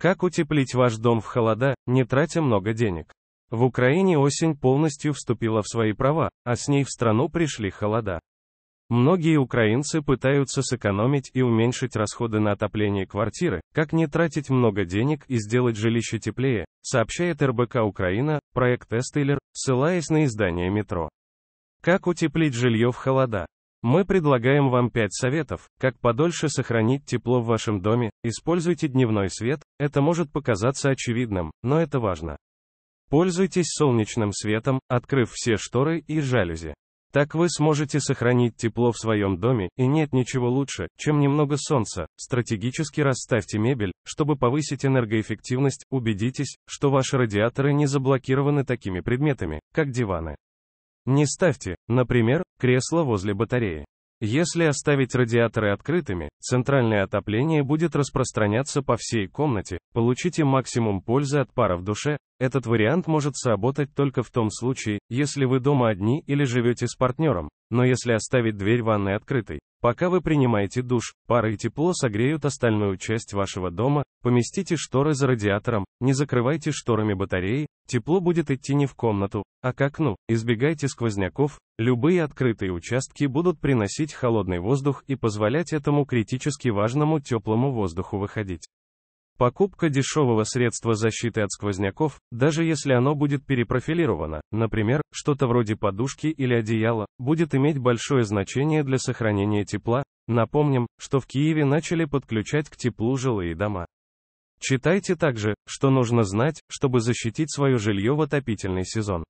Как утеплить ваш дом в холода, не тратя много денег? В Украине осень полностью вступила в свои права, а с ней в страну пришли холода. Многие украинцы пытаются сэкономить и уменьшить расходы на отопление квартиры, как не тратить много денег и сделать жилище теплее, сообщает РБК Украина, проект Эстейлер, ссылаясь на издание метро. Как утеплить жилье в холода? Мы предлагаем вам 5 советов, как подольше сохранить тепло в вашем доме, используйте дневной свет, это может показаться очевидным, но это важно. Пользуйтесь солнечным светом, открыв все шторы и жалюзи. Так вы сможете сохранить тепло в своем доме, и нет ничего лучше, чем немного солнца. Стратегически расставьте мебель, чтобы повысить энергоэффективность, убедитесь, что ваши радиаторы не заблокированы такими предметами, как диваны. Не ставьте, например, кресло возле батареи. Если оставить радиаторы открытыми, центральное отопление будет распространяться по всей комнате, получите максимум пользы от пара в душе. Этот вариант может сработать только в том случае, если вы дома одни или живете с партнером, но если оставить дверь ванной открытой, пока вы принимаете душ, пары и тепло согреют остальную часть вашего дома, поместите шторы за радиатором, не закрывайте шторами батареи, тепло будет идти не в комнату, а к окну, избегайте сквозняков, любые открытые участки будут приносить холодный воздух и позволять этому критически важному теплому воздуху выходить. Покупка дешевого средства защиты от сквозняков, даже если оно будет перепрофилировано, например, что-то вроде подушки или одеяла, будет иметь большое значение для сохранения тепла. Напомним, что в Киеве начали подключать к теплу жилые дома. Читайте также, что нужно знать, чтобы защитить свое жилье в отопительный сезон.